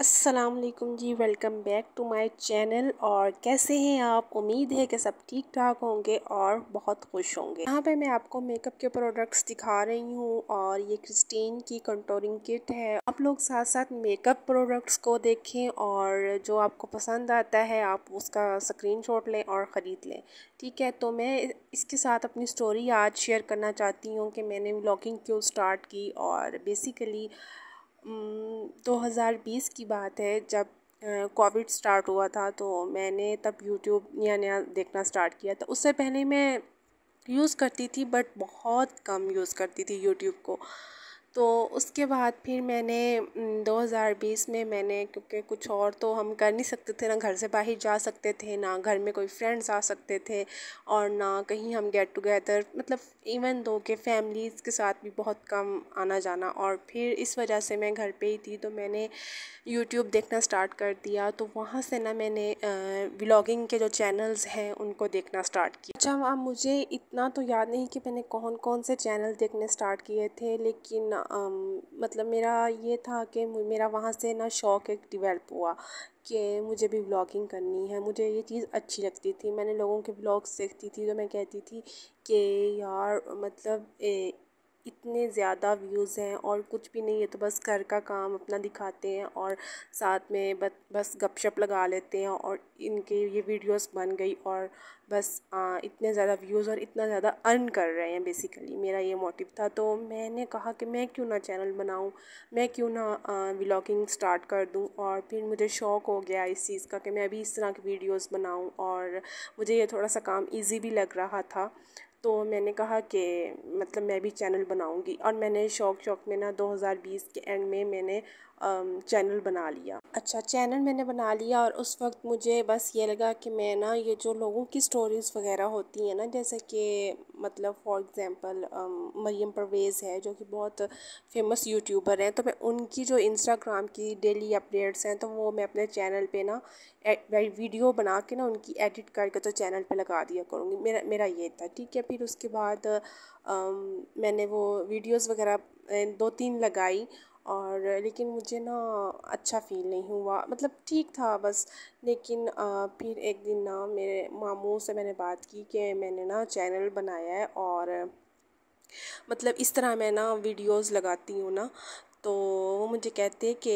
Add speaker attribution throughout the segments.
Speaker 1: अस्सलाम जी welcome back to my channel और कैसे हैं आप उम्मीद है कि सब ठीक ठाक होंगे और बहुत खुश होंगे यहाँ पे मैं आपको मेकअप के प्रोडक्ट्स दिखा रही हूँ और ये क्रिस्टीन की कंट्रोलिंग किट है आप लोग साथ साथ मेकअप प्रोडक्ट्स को देखें और जो आपको पसंद आता है आप उसका स्क्रीन शॉट लें और ख़रीद लें ठीक है तो मैं इसके साथ अपनी स्टोरी आज शेयर करना चाहती हूँ कि मैंने ब्लॉगिंग क्यों स्टार्ट की और बेसिकली दो हज़ार बीस की बात है जब कोविड स्टार्ट हुआ था तो मैंने तब यूट्यूब नया नया देखना स्टार्ट किया था उससे पहले मैं यूज़ करती थी बट बहुत कम यूज़ करती थी यूट्यूब को तो उसके बाद फिर मैंने दो हज़ार बीस में मैंने क्योंकि कुछ और तो हम कर नहीं सकते थे ना घर से बाहर जा सकते थे ना घर में कोई फ्रेंड्स आ सकते थे और ना कहीं हम गेट टुगेदर मतलब इवन दो के फैमिलीज़ के साथ भी बहुत कम आना जाना और फिर इस वजह से मैं घर पे ही थी तो मैंने यूट्यूब देखना स्टार्ट कर दिया तो वहाँ से ना मैंने व्लॉगिंग के जो चैनल्स हैं उनको देखना स्टार्ट किया अच्छा अब मुझे इतना तो याद नहीं कि मैंने कौन कौन से चैनल देखने स्टार्ट किए थे लेकिन ना मतलब मेरा ये था कि मेरा वहाँ से ना शौक़ एक डिवेल्प हुआ कि मुझे भी ब्लॉगिंग करनी है मुझे ये चीज़ अच्छी लगती थी मैंने लोगों के ब्लॉग्स देखती थी तो मैं कहती थी कि यार मतलब ए इतने ज़्यादा व्यूज़ हैं और कुछ भी नहीं है तो बस घर का काम अपना दिखाते हैं और साथ में बस बस गपशप लगा लेते हैं और इनके ये वीडियोस बन गई और बस आ, इतने ज़्यादा व्यूज़ और इतना ज़्यादा अर्न कर रहे हैं बेसिकली मेरा ये मोटिव था तो मैंने कहा कि मैं क्यों ना चैनल बनाऊँ मैं क्यों ना व्लॉगिंग स्टार्ट कर दूँ और फिर मुझे शौक़ हो गया इस चीज़ का कि मैं अभी इस तरह की वीडियोज़ बनाऊँ और मुझे ये थोड़ा सा काम ईज़ी भी लग रहा था तो मैंने कहा कि मतलब मैं भी चैनल बनाऊंगी और मैंने शौक शौक में ना 2020 के एंड में मैंने चैनल बना लिया अच्छा चैनल मैंने बना लिया और उस वक्त मुझे बस ये लगा कि मैं ना ये जो लोगों की स्टोरीज़ वगैरह होती हैं ना जैसे कि मतलब फॉर एग्ज़ाम्पल मरियम परवेज़ है जो कि बहुत फेमस यूट्यूबर हैं तो मैं उनकी जो इंस्टाग्राम की डेली अपडेट्स हैं तो वो मैं अपने चैनल पे ना वीडियो बना के ना उनकी एडिट करके तो चैनल पे लगा दिया करूँगी मेरा मेरा ये था ठीक है फिर उसके बाद आ, मैंने वो वीडियोस वगैरह दो तीन लगाई और लेकिन मुझे ना अच्छा फ़ील नहीं हुआ मतलब ठीक था बस लेकिन फिर एक दिन ना मेरे मामू से मैंने बात की कि मैंने ना चैनल बनाया है और मतलब इस तरह मैं ना वीडियोस लगाती हूँ ना तो वो मुझे कहते कि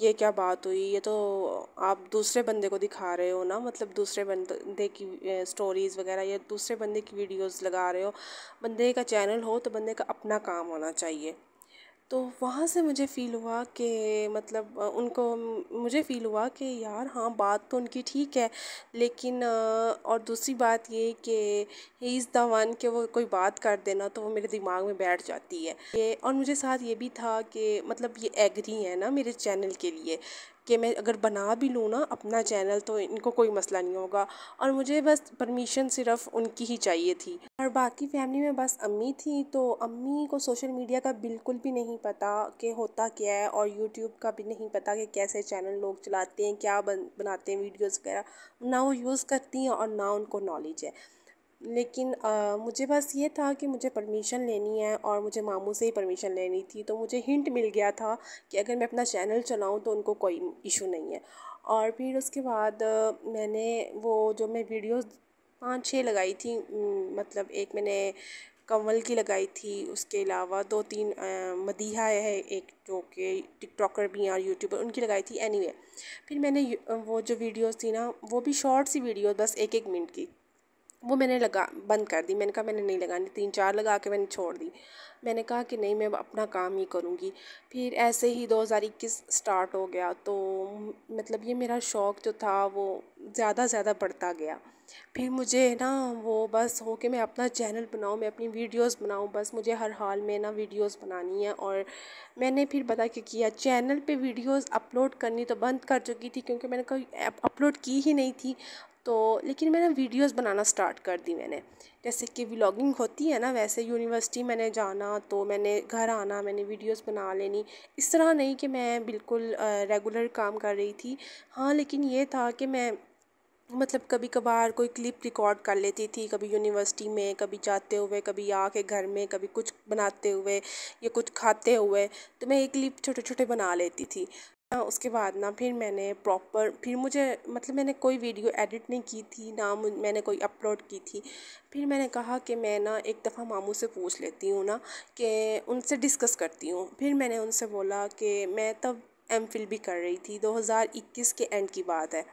Speaker 1: ये क्या बात हुई ये तो आप दूसरे बंदे को दिखा रहे हो ना मतलब दूसरे बंदे की स्टोरीज़ वगैरह या दूसरे बंदे की वीडियोस लगा रहे हो बंदे का चैनल हो तो बंदे का अपना काम होना चाहिए तो वहाँ से मुझे फ़ील हुआ कि मतलब उनको मुझे फ़ील हुआ कि यार हाँ बात तो उनकी ठीक है लेकिन और दूसरी बात ये कि इज़ द वन कि वो कोई बात कर देना तो वो मेरे दिमाग में बैठ जाती है ये और मुझे साथ ये भी था कि मतलब ये एग्री है ना मेरे चैनल के लिए कि मैं अगर बना भी लूँ ना अपना चैनल तो इनको कोई मसला नहीं होगा और मुझे बस परमिशन सिर्फ उनकी ही चाहिए थी और बाकी फैमिली में बस अम्मी थी तो अम्मी को सोशल मीडिया का बिल्कुल भी नहीं पता कि होता क्या है और यूट्यूब का भी नहीं पता कि कैसे चैनल लोग चलाते हैं क्या बन, बनाते हैं वीडियोज़ वगैरह ना वो यूज़ करती हैं और ना उनको नॉलेज है लेकिन आ, मुझे बस ये था कि मुझे परमिशन लेनी है और मुझे मामू से ही परमिशन लेनी थी तो मुझे हिंट मिल गया था कि अगर मैं अपना चैनल चलाऊं तो उनको कोई इशू नहीं है और फिर उसके बाद मैंने वो जो मैं वीडियोस पाँच छः लगाई थी मतलब एक मैंने कंवल की लगाई थी उसके अलावा दो तीन मदीहा है एक जो कि टिकटॉकर भी हैं और यूट्यूबर उनकी लगाई थी एनीवे anyway, फिर मैंने वो जो वीडियोस थी ना वो भी शॉर्ट सी वीडियो बस एक एक मिनट की वो मैंने लगा बंद कर दी मैंने कहा मैंने नहीं लगानी तीन चार लगा के मैंने छोड़ दी मैंने कहा कि नहीं मैं अपना काम ही करूँगी फिर ऐसे ही इक्कीस स्टार्ट हो गया तो मतलब ये मेरा शौक़ जो था वो ज़्यादा ज़्यादा बढ़ता गया फिर मुझे ना वो बस हो कि मैं अपना चैनल बनाऊँ मैं अपनी वीडियोस बनाऊँ बस मुझे हर हाल में ना वीडियोस बनानी है और मैंने फिर पता क्या किया चैनल पे वीडियोस अपलोड करनी तो बंद कर चुकी थी क्योंकि मैंने कभी अपलोड की ही नहीं थी तो लेकिन मैंने वीडियोस बनाना स्टार्ट कर दी मैंने जैसे कि व्लॉगिंग होती है ना वैसे यूनिवर्सिटी मैंने जाना तो मैंने घर आना मैंने वीडियोस बना लेनी इस तरह नहीं कि मैं बिल्कुल रेगुलर काम कर रही थी हाँ लेकिन ये था कि मैं मतलब कभी कभार कोई क्लिप रिकॉर्ड कर लेती थी कभी यूनिवर्सिटी में कभी जाते हुए कभी आके घर में कभी कुछ बनाते हुए या कुछ खाते हुए तो मैं एक क्लिप छोटे छोटे बना लेती थी हाँ, उसके बाद ना फिर मैंने प्रॉपर फिर मुझे मतलब मैंने कोई वीडियो एडिट नहीं की थी ना मैंने कोई अपलोड की थी फिर मैंने कहा कि मैं ना एक दफ़ा मामू से पूछ लेती हूँ ना कि उनसे डिस्कस करती हूँ फिर मैंने उनसे बोला कि मैं तब एम भी कर रही थी 2021 के एंड की बात है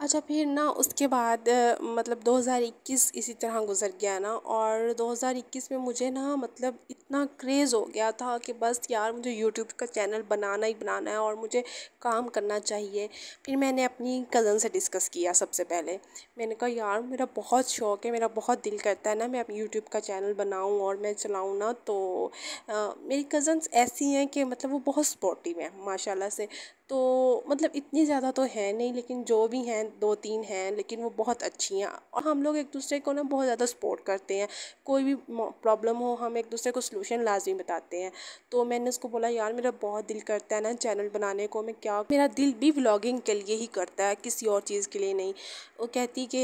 Speaker 1: अच्छा फिर ना उसके बाद मतलब 2021 इसी तरह गुज़र गया ना और 2021 में मुझे ना मतलब इतना क्रेज़ हो गया था कि बस यार मुझे यूट्यूब का चैनल बनाना ही बनाना है और मुझे काम करना चाहिए फिर मैंने अपनी कज़न से डिस्कस किया सबसे पहले मैंने कहा यार मेरा बहुत शौक़ है मेरा बहुत दिल करता है ना मैं अपनी यूट्यूब का चैनल बनाऊँ और मैं चलाऊँ ना तो आ, मेरी कज़न्स ऐसी हैं कि मतलब वो बहुत सपोर्टिव हैं माशाला से तो मतलब इतनी ज़्यादा तो है नहीं लेकिन जो भी हैं दो तीन हैं लेकिन वो बहुत अच्छी हैं और हम लोग एक दूसरे को ना बहुत ज़्यादा सपोर्ट करते हैं कोई भी प्रॉब्लम हो हम एक दूसरे को सोल्यूशन लाजमी बताते हैं तो मैंने उसको बोला यार मेरा बहुत दिल करता है ना चैनल बनाने को मैं क्या मेरा दिल भी व्लागिंग के लिए ही करता है किसी और चीज़ के लिए नहीं वो कहती कि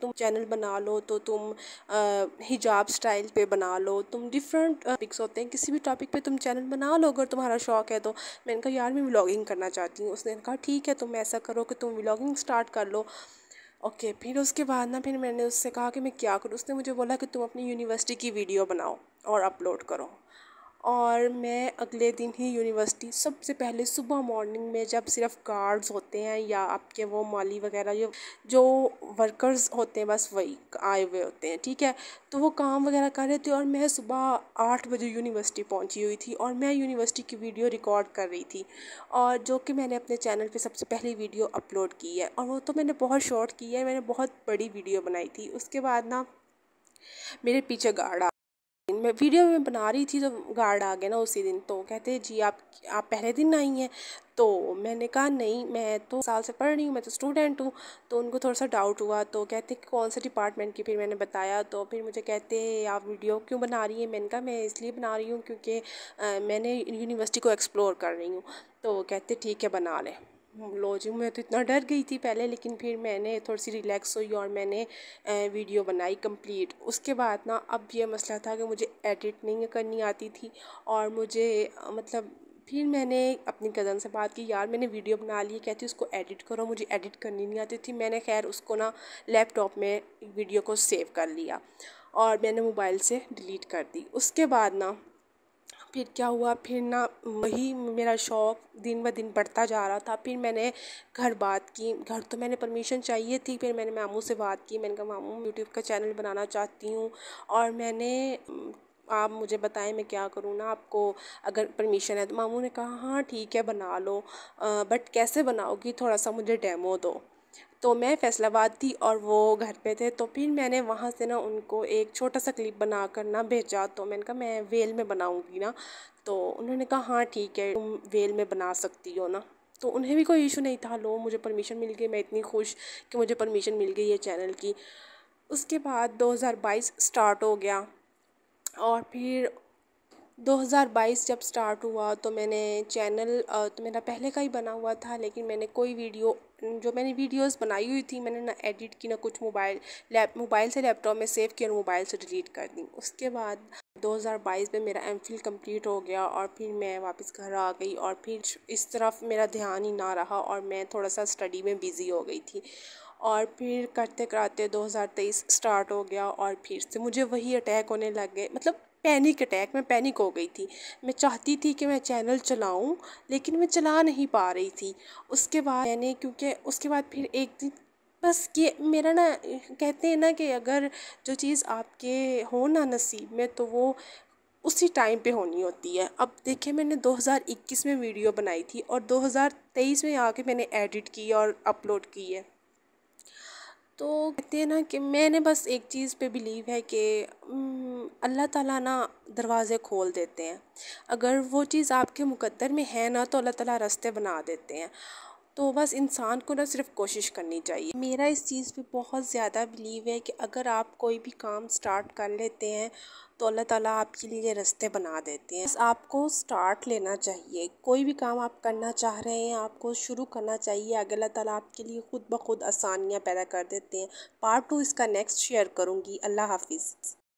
Speaker 1: तुम चैनल बना लो तो तुम हिजाब स्टाइल पर बना लो तुम डिफरेंट टॉपिक्स होते हैं किसी भी टॉपिक पर तुम चैनल बना लो अगर तुम्हारा शौक है तो मैंने कहा यार मैं व्लागिंग करना चाहती हूँ उसने कहा ठीक है तुम ऐसा करो कि तुम व्लॉगिंग स्टार्ट कर लो ओके फिर उसके बाद ना फिर मैंने उससे कहा कि मैं क्या करूँ उसने मुझे बोला कि तुम अपनी यूनिवर्सिटी की वीडियो बनाओ और अपलोड करो और मैं अगले दिन ही यूनिवर्सिटी सबसे पहले सुबह मॉर्निंग में जब सिर्फ गार्ड्स होते हैं या आपके वो माली वगैरह जो जो वर्कर्स होते हैं बस वही आए हुए होते हैं ठीक है तो वो काम वगैरह कर रहे थे और मैं सुबह आठ बजे यूनिवर्सिटी पहुंची हुई थी और मैं यूनिवर्सिटी की वीडियो रिकॉर्ड कर रही थी और जो कि मैंने अपने चैनल पर सबसे पहली वीडियो अपलोड की है और वो तो मैंने बहुत शॉर्ट की है मैंने बहुत बड़ी वीडियो बनाई थी उसके बाद ना मेरे पीछे गाड़ा मैं वीडियो में बना रही थी तो गार्ड आ गया ना उसी दिन तो कहते जी आप आप पहले दिन आई हैं तो मैंने कहा नहीं मैं तो साल से पढ़ रही हूँ मैं तो स्टूडेंट हूँ तो उनको थोड़ा सा डाउट हुआ तो कहते कि कौन से डिपार्टमेंट की फिर मैंने बताया तो फिर मुझे कहते आप वीडियो क्यों बना रही हैं मैंने कहा मैं इसलिए बना रही हूँ क्योंकि मैंने यूनिवर्सिटी को एक्सप्लोर कर रही हूँ तो कहते ठीक है बना लें लॉजिंग में तो इतना डर गई थी पहले लेकिन फिर मैंने थोड़ी सी रिलैक्स हुई और मैंने वीडियो बनाई कंप्लीट उसके बाद ना अब ये मसला था कि मुझे एडिट नहीं करनी आती थी और मुझे मतलब फिर मैंने अपनी कज़न से बात की यार मैंने वीडियो बना ली कहती उसको एडिट करो मुझे एडिट करनी नहीं आती थी मैंने खैर उसको ना लैपटॉप में वीडियो को सेव कर लिया और मैंने मोबाइल से डिलीट कर दी उसके बाद ना फिर क्या हुआ फिर ना वही मेरा शौक दिन ब दिन बढ़ता जा रहा था फिर मैंने घर बात की घर तो मैंने परमिशन चाहिए थी फिर मैंने मामू से बात की मैंने कहा मामू यूट्यूब का चैनल बनाना चाहती हूँ और मैंने आप मुझे बताएं मैं क्या करूँ ना आपको अगर परमिशन है तो मामू ने कहा हाँ ठीक है बना लो आ, बट कैसे बनाओगी थोड़ा सा मुझे डेमो दो तो मैं फैसलाबाद थी और वो घर पे थे तो फिर मैंने वहाँ से ना उनको एक छोटा सा क्लिप बना कर ना भेजा तो मैंने कहा मैं वेल में बनाऊँगी ना तो उन्होंने कहा हाँ ठीक है तुम वेल में बना सकती हो ना तो उन्हें भी कोई इशू नहीं था लो मुझे परमिशन मिल गई मैं इतनी खुश कि मुझे परमिशन मिल गई है चैनल की उसके बाद 2022 स्टार्ट हो गया और फिर 2022 जब स्टार्ट हुआ तो मैंने चैनल तो मेरा पहले का ही बना हुआ था लेकिन मैंने कोई वीडियो जो मैंने वीडियोस बनाई हुई थी मैंने ना एडिट की ना कुछ मोबाइल लैप मोबाइल से लैपटॉप में सेव किया और मोबाइल से डिलीट कर दी उसके बाद 2022 में मेरा एम फिल कम्प्लीट हो गया और फिर मैं वापस घर आ गई और फिर इस तरफ मेरा ध्यान ही ना रहा और मैं थोड़ा सा स्टडी में बिज़ी हो गई थी और फिर करते कराते 2023 स्टार्ट हो गया और फिर से मुझे वही अटैक होने लग गए मतलब पैनिक अटैक में पैनिक हो गई थी मैं चाहती थी कि मैं चैनल चलाऊं लेकिन मैं चला नहीं पा रही थी उसके बाद मैंने क्योंकि उसके बाद फिर एक दिन बस ये मेरा ना कहते हैं ना कि अगर जो चीज़ आपके हो ना नसीब में तो वो उसी टाइम पे होनी होती है अब देखिए मैंने 2021 में वीडियो बनाई थी और 2023 में आके मैंने एडिट की और अपलोड की है तो कहते हैं ना कि मैंने बस एक चीज़ पे बिलीव है कि अल्लाह ताला ना दरवाज़े खोल देते हैं अगर वो चीज़ आपके मुकद्दर में है ना तो अल्लाह ताला रास्ते बना देते हैं तो बस इंसान को ना सिर्फ कोशिश करनी चाहिए मेरा इस चीज़ पे बहुत ज़्यादा बिलीव है कि अगर आप कोई भी काम स्टार्ट कर लेते हैं तो अल्लाह ताला आपके लिए रास्ते बना देते हैं बस आपको स्टार्ट लेना चाहिए कोई भी काम आप करना चाह रहे हैं आपको शुरू करना चाहिए अगर अल्लाह ताला आपके लिए ख़ुद ब खुद आसानियाँ पैदा कर देते हैं पार्ट टू इसका नेक्स्ट शेयर करूँगी अल्लाह हाफिज़